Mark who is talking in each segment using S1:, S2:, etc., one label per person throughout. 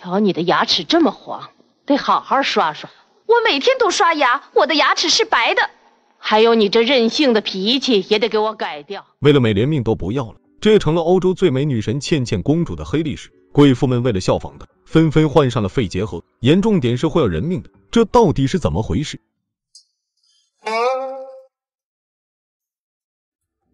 S1: 瞧你的牙齿这么黄，得好好刷刷。我每天都刷牙，我的牙齿是白的。还有你这任性的脾气，也得给我改掉。为了美，连命都不要了，这成了欧洲最美女神茜茜公主的黑历史。贵妇们为了效仿她，纷纷患上了肺结核，严重点是会要人命的。这到底是怎么回事？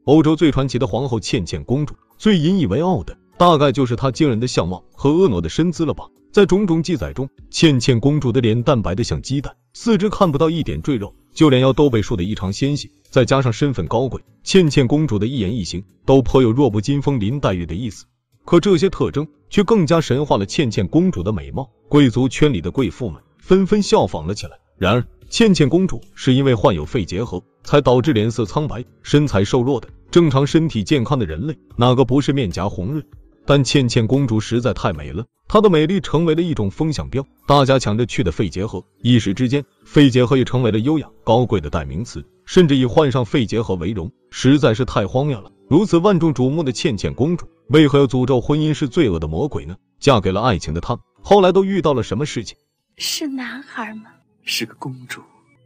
S1: 欧洲最传奇的皇后茜茜公主最引以为傲的。大概就是她惊人的相貌和婀娜的身姿了吧。在种种记载中，茜茜公主的脸蛋白的像鸡蛋，四肢看不到一点赘肉，就连腰都被束得异常纤细。再加上身份高贵，茜茜公主的一言一行都颇有弱不禁风林黛玉的意思。可这些特征却更加神化了茜茜公主的美貌，贵族圈里的贵妇们纷纷效仿了起来。然而，茜茜公主是因为患有肺结核，才导致脸色苍白、身材瘦弱的。正常身体健康的人类，哪个不是面颊红润？但倩倩公主实在太美了，她的美丽成为了一种风向标，大家抢着去的肺结核，一时之间，肺结核也成为了优雅高贵的代名词，甚至以患上肺结核为荣，实在是太荒谬了。如此万众瞩目的倩倩公主，为何要诅咒婚姻是罪恶的魔鬼呢？嫁给了爱情的她，后来都遇到了什么事情？是男孩吗？是个公主，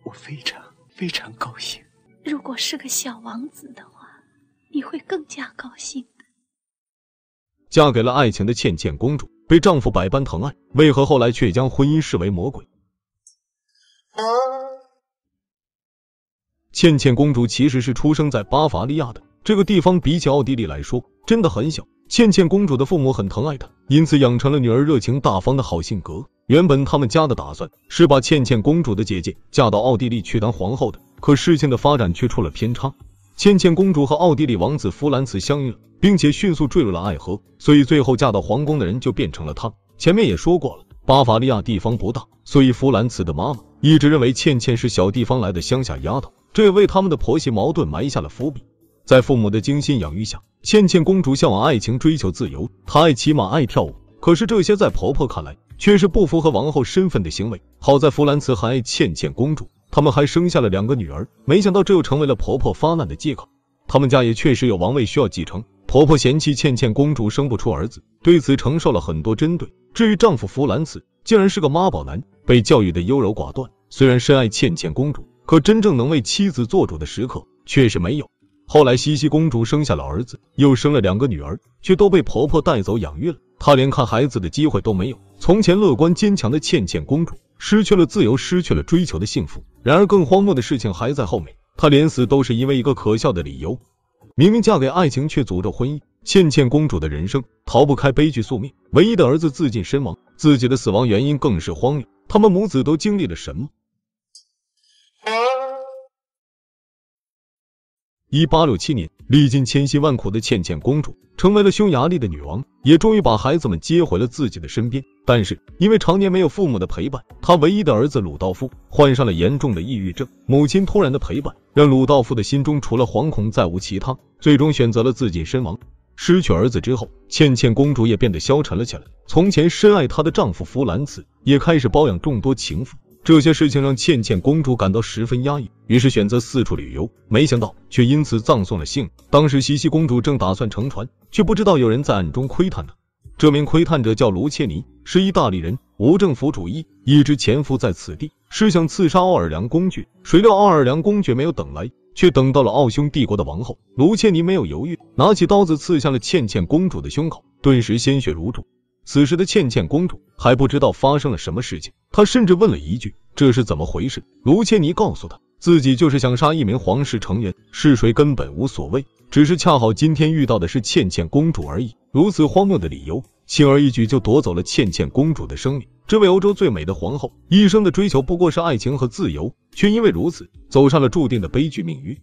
S1: 我非常非常高兴。如果是个小王子的话，你会更加高兴。嫁给了爱情的茜茜公主，被丈夫百般疼爱，为何后来却将婚姻视为魔鬼？茜茜公主其实是出生在巴伐利亚的，这个地方比起奥地利来说真的很小。茜茜公主的父母很疼爱她，因此养成了女儿热情大方的好性格。原本他们家的打算是把茜茜公主的姐姐嫁到奥地利去当皇后的，可事情的发展却出了偏差。茜茜公主和奥地利王子弗兰茨相遇了，并且迅速坠入了爱河，所以最后嫁到皇宫的人就变成了她。前面也说过了，巴伐利亚地方不大，所以弗兰茨的妈妈一直认为茜茜是小地方来的乡下丫头，这也为他们的婆媳矛盾埋下了伏笔。在父母的精心养育下，茜茜公主向往爱情，追求自由，她爱骑马，爱跳舞，可是这些在婆婆看来却是不符合王后身份的行为。好在弗兰茨还爱茜茜公主。他们还生下了两个女儿，没想到这又成为了婆婆发难的借口。他们家也确实有王位需要继承，婆婆嫌弃倩倩公主生不出儿子，对此承受了很多针对。至于丈夫弗兰茨，竟然是个妈宝男，被教育的优柔寡断。虽然深爱倩倩公主，可真正能为妻子做主的时刻，却是没有。后来西西公主生下了儿子，又生了两个女儿，却都被婆婆带走养育了，她连看孩子的机会都没有。从前乐观坚强的倩倩公主。失去了自由，失去了追求的幸福。然而，更荒谬的事情还在后面。她连死都是因为一个可笑的理由，明明嫁给爱情，却诅咒婚姻。倩倩公主的人生逃不开悲剧宿命，唯一的儿子自尽身亡，自己的死亡原因更是荒谬。他们母子都经历了什么？一八六七年，历尽千辛万苦的倩倩公主。成为了匈牙利的女王，也终于把孩子们接回了自己的身边。但是因为常年没有父母的陪伴，她唯一的儿子鲁道夫患上了严重的抑郁症。母亲突然的陪伴，让鲁道夫的心中除了惶恐再无其他，最终选择了自尽身亡。失去儿子之后，茜茜公主也变得消沉了起来。从前深爱她的丈夫弗兰茨也开始包养众多情妇。这些事情让茜茜公主感到十分压抑，于是选择四处旅游，没想到却因此葬送了性命。当时茜茜公主正打算乘船，却不知道有人在暗中窥探她。这名窥探者叫卢切尼，是意大利人，无政府主义，一直潜伏在此地，是想刺杀奥尔良公爵。谁料奥尔良公爵没有等来，却等到了奥匈帝国的王后。卢切尼没有犹豫，拿起刀子刺向了茜茜公主的胸口，顿时鲜血如注。此时的倩倩公主还不知道发生了什么事情，她甚至问了一句：“这是怎么回事？”卢茜尼告诉她，自己就是想杀一名皇室成员，是谁根本无所谓，只是恰好今天遇到的是倩倩公主而已。如此荒谬的理由，轻而易举就夺走了倩倩公主的生命。这位欧洲最美的皇后，一生的追求不过是爱情和自由，却因为如此，走上了注定的悲剧命运。